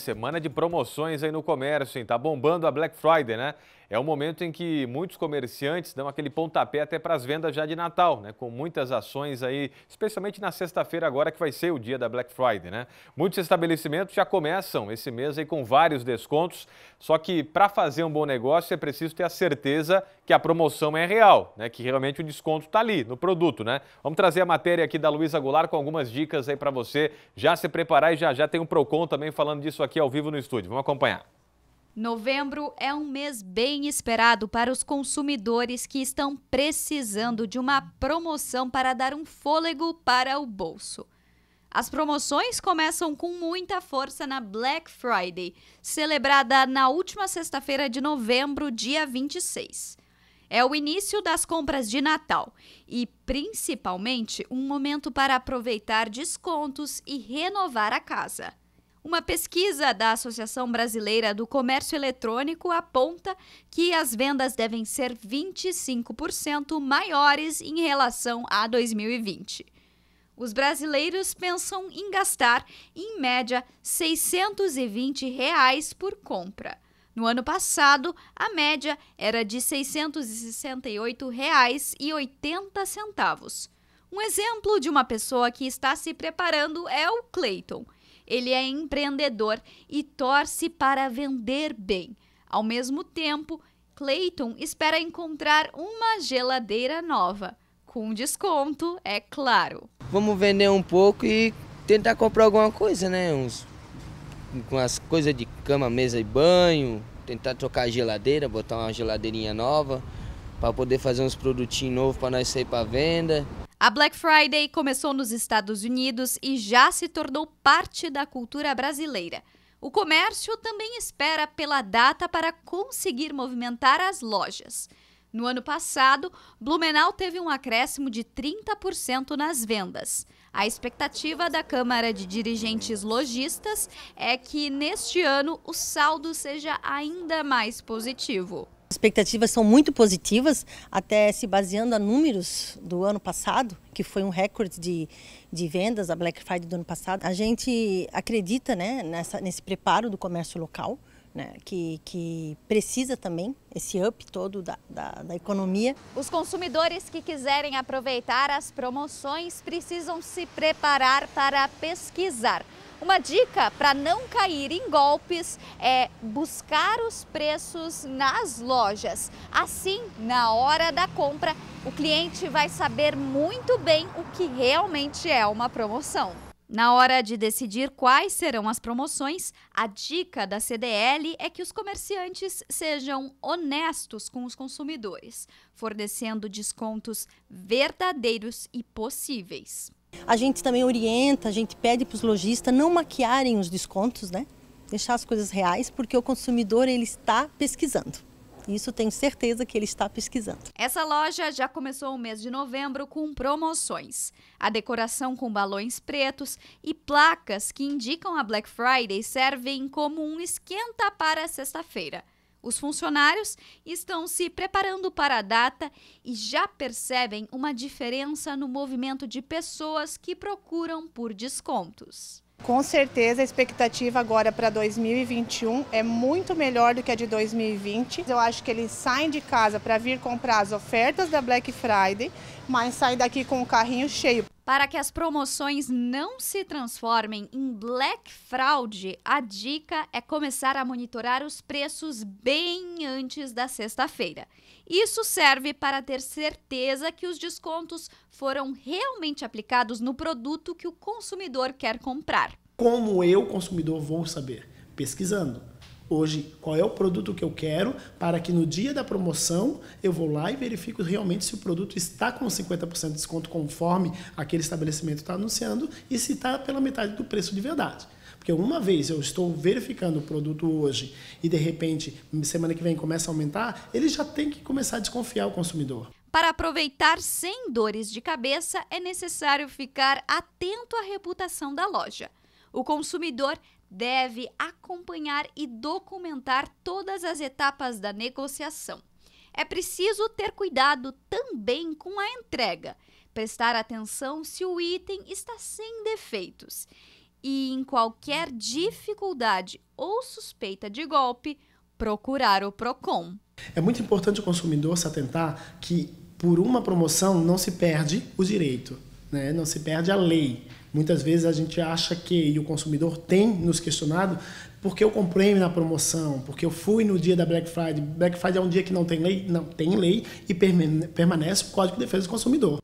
semana de promoções aí no comércio, hein? Tá bombando a Black Friday, né? É o momento em que muitos comerciantes dão aquele pontapé até para as vendas já de Natal, né? com muitas ações aí, especialmente na sexta-feira agora que vai ser o dia da Black Friday. Né? Muitos estabelecimentos já começam esse mês aí com vários descontos, só que para fazer um bom negócio é preciso ter a certeza que a promoção é real, né? que realmente o desconto está ali no produto. Né? Vamos trazer a matéria aqui da Luísa Goulart com algumas dicas aí para você já se preparar e já já tem um Procon também falando disso aqui ao vivo no estúdio. Vamos acompanhar. Novembro é um mês bem esperado para os consumidores que estão precisando de uma promoção para dar um fôlego para o bolso. As promoções começam com muita força na Black Friday, celebrada na última sexta-feira de novembro, dia 26. É o início das compras de Natal e, principalmente, um momento para aproveitar descontos e renovar a casa. Uma pesquisa da Associação Brasileira do Comércio Eletrônico aponta que as vendas devem ser 25% maiores em relação a 2020. Os brasileiros pensam em gastar, em média, R$ 620 reais por compra. No ano passado, a média era de R$ 668,80. Um exemplo de uma pessoa que está se preparando é o Clayton. Ele é empreendedor e torce para vender bem. Ao mesmo tempo, Clayton espera encontrar uma geladeira nova, com desconto, é claro. Vamos vender um pouco e tentar comprar alguma coisa, né? Uns, umas coisas de cama, mesa e banho, tentar trocar a geladeira, botar uma geladeirinha nova, para poder fazer uns produtinhos novos para nós sair para venda. A Black Friday começou nos Estados Unidos e já se tornou parte da cultura brasileira. O comércio também espera pela data para conseguir movimentar as lojas. No ano passado, Blumenau teve um acréscimo de 30% nas vendas. A expectativa da Câmara de Dirigentes Logistas é que neste ano o saldo seja ainda mais positivo expectativas são muito positivas, até se baseando a números do ano passado, que foi um recorde de, de vendas, a Black Friday do ano passado. A gente acredita né, nessa, nesse preparo do comércio local, né, que, que, precisa também esse up todo da, da, da economia. Os consumidores que quiserem aproveitar as promoções precisam se preparar para pesquisar uma dica para não cair em golpes é buscar os preços nas lojas. Assim, na hora da compra, o cliente vai saber muito bem o que realmente é uma promoção. Na hora de decidir quais serão as promoções, a dica da CDL é que os comerciantes sejam honestos com os consumidores, fornecendo descontos verdadeiros e possíveis. A gente também orienta, a gente pede para os lojistas não maquiarem os descontos, né? Deixar as coisas reais, porque o consumidor ele está pesquisando. Isso tenho certeza que ele está pesquisando. Essa loja já começou o mês de novembro com promoções. A decoração com balões pretos e placas que indicam a Black Friday servem como um esquenta para sexta-feira. Os funcionários estão se preparando para a data e já percebem uma diferença no movimento de pessoas que procuram por descontos. Com certeza, a expectativa agora para 2021 é muito melhor do que a de 2020. Eu acho que eles saem de casa para vir comprar as ofertas da Black Friday, mas saem daqui com o carrinho cheio. Para que as promoções não se transformem em black fraud, a dica é começar a monitorar os preços bem antes da sexta-feira. Isso serve para ter certeza que os descontos foram realmente aplicados no produto que o consumidor quer comprar. Como eu, consumidor, vou saber? Pesquisando hoje qual é o produto que eu quero, para que no dia da promoção eu vou lá e verifico realmente se o produto está com 50% de desconto conforme aquele estabelecimento está anunciando e se está pela metade do preço de verdade. Porque uma vez eu estou verificando o produto hoje e de repente semana que vem começa a aumentar, ele já tem que começar a desconfiar o consumidor. Para aproveitar sem dores de cabeça, é necessário ficar atento à reputação da loja. O consumidor deve acompanhar e documentar todas as etapas da negociação. É preciso ter cuidado também com a entrega, prestar atenção se o item está sem defeitos e, em qualquer dificuldade ou suspeita de golpe, procurar o PROCON. É muito importante o consumidor se atentar que, por uma promoção, não se perde o direito né? não se perde a lei. Muitas vezes a gente acha que, e o consumidor tem nos questionado, porque eu comprei na promoção, porque eu fui no dia da Black Friday. Black Friday é um dia que não tem lei? Não, tem lei e permanece o Código de Defesa do Consumidor.